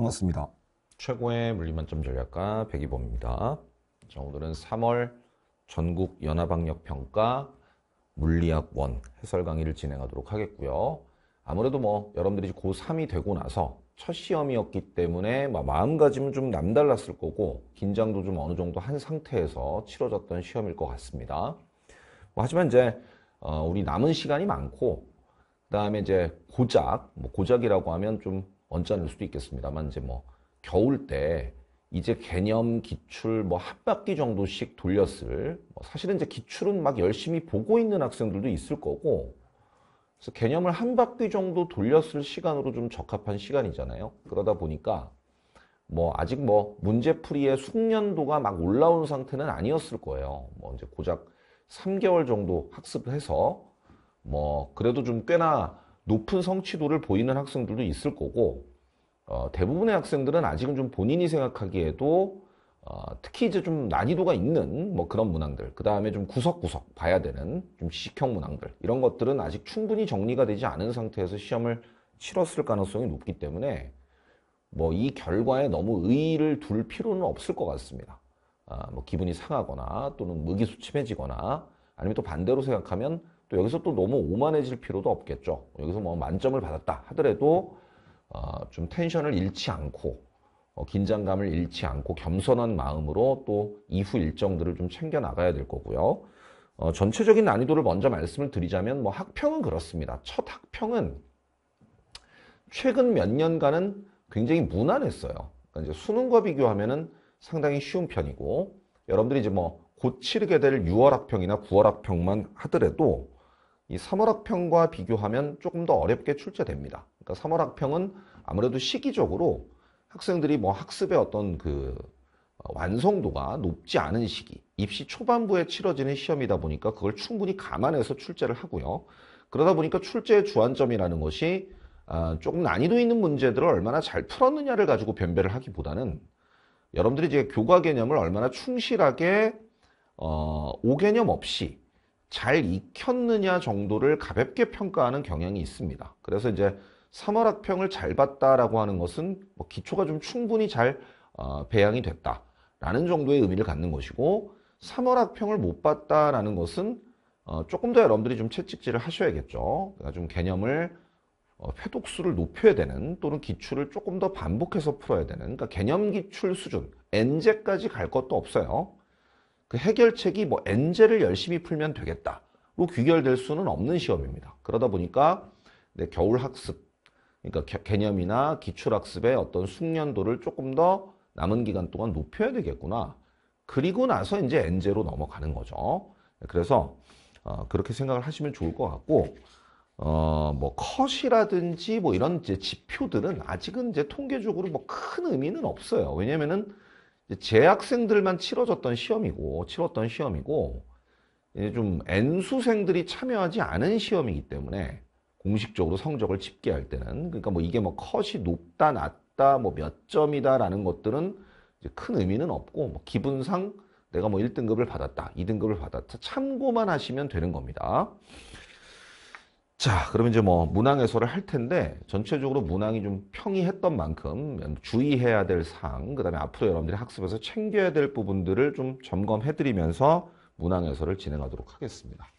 반갑습니다. 최고의 물리만점 전략가 백이범입니다. 자, 오늘은 3월 전국 연합학력평가 물리학 1 해설 강의를 진행하도록 하겠고요. 아무래도 뭐 여러분들이 고3이 되고 나서 첫 시험이었기 때문에 마음가짐은 좀 남달랐을 거고 긴장도 좀 어느 정도 한 상태에서 치러졌던 시험일 것 같습니다. 뭐 하지만 이제 어, 우리 남은 시간이 많고 그 다음에 이제 고작 뭐 고작이라고 하면 좀 언짢을 수도 있겠습니다만 이제 뭐 겨울 때 이제 개념 기출 뭐 한 바퀴 정도씩 돌렸을 뭐 사실은 이제 기출은 막 열심히 보고 있는 학생들도 있을 거고 그래서 개념을 한 바퀴 정도 돌렸을 시간으로 좀 적합한 시간이잖아요. 그러다 보니까 뭐 아직 뭐 문제풀이의 숙련도가 막 올라온 상태는 아니었을 거예요. 뭐 이제 고작 3개월 정도 학습해서 뭐 그래도 좀 꽤나 높은 성취도를 보이는 학생들도 있을 거고 어, 대부분의 학생들은 아직은 좀 본인이 생각하기에도 어, 특히 이제 좀 난이도가 있는 뭐 그런 문항들 그 다음에 좀 구석구석 봐야 되는 좀 지식형 문항들 이런 것들은 아직 충분히 정리가 되지 않은 상태에서 시험을 치렀을 가능성이 높기 때문에 뭐 이 결과에 너무 의의를 둘 필요는 없을 것 같습니다. 아, 뭐 기분이 상하거나 또는 무기수침해지거나 아니면 또 반대로 생각하면 또 여기서 또 너무 오만해질 필요도 없겠죠. 여기서 뭐 만점을 받았다 하더라도 어, 좀 텐션을 잃지 않고 어, 긴장감을 잃지 않고 겸손한 마음으로 또 이후 일정들을 좀 챙겨 나가야 될 거고요. 어, 전체적인 난이도를 먼저 말씀을 드리자면 뭐 학평은 그렇습니다. 첫 학평은 최근 몇 년간은 굉장히 무난했어요. 그러니까 이제 수능과 비교하면은 상당히 쉬운 편이고 여러분들이 이제 뭐곧 치르게 될 6월 학평이나 9월 학평만 하더라도 이 삼월학평과 비교하면 조금 더 어렵게 출제됩니다. 그러니까 삼월학평은 아무래도 시기적으로 학생들이 뭐 학습의 어떤 그 어, 완성도가 높지 않은 시기, 입시 초반부에 치러지는 시험이다 보니까 그걸 충분히 감안해서 출제를 하고요. 그러다 보니까 출제의 주안점이라는 것이 아, 조금 난이도 있는 문제들을 얼마나 잘 풀었느냐를 가지고 변별을 하기보다는 여러분들이 이제 교과 개념을 얼마나 충실하게 어, 5개념 없이 잘 익혔느냐 정도를 가볍게 평가하는 경향이 있습니다. 그래서 이제 3월 학평을 잘 봤다라고 하는 것은 뭐 기초가 좀 충분히 잘 어, 배양이 됐다라는 정도의 의미를 갖는 것이고 3월 학평을 못 봤다라는 것은 어, 조금 더 여러분들이 좀 채찍질을 하셔야겠죠. 그러니까 좀 개념을 어, 회독수를 높여야 되는 또는 기출을 조금 더 반복해서 풀어야 되는 그러니까 개념 기출 수준 n 제까지갈 것도 없어요. 그 해결책이 뭐 엔젤을 열심히 풀면 되겠다로 귀결될 수는 없는 시험입니다. 그러다 보니까 네, 겨울 학습, 그러니까 개, 념이나 기출 학습의 어떤 숙련도를 조금 더 남은 기간 동안 높여야 되겠구나. 그리고 나서 이제 엔제로 넘어가는 거죠. 네, 그래서 어, 그렇게 생각을 하시면 좋을 것 같고 어, 뭐 컷이라든지 뭐 이런 이제 지표들은 아직은 이제 통계적으로 뭐 큰 의미는 없어요. 왜냐면은 재학생들만 치러졌던 시험이고 치렀던 시험이고 이제 좀 N수생들이 참여하지 않은 시험이기 때문에 공식적으로 성적을 집계할 때는 그러니까 뭐 이게 뭐 컷이 높다 낮다 뭐 몇 점이다 라는 것들은 큰 의미는 없고 뭐 기분상 내가 뭐 1등급을 받았다 2등급을 받았다 참고만 하시면 되는 겁니다 자, 그러면 이제 뭐 문항 해설을할 텐데 전체적으로 문항이 좀 평이했던 만큼 주의해야 될 사항, 그다음에 앞으로 여러분들이 학습에서 챙겨야 될 부분들을 좀 점검해 드리면서 문항 해설을 진행하도록 하겠습니다.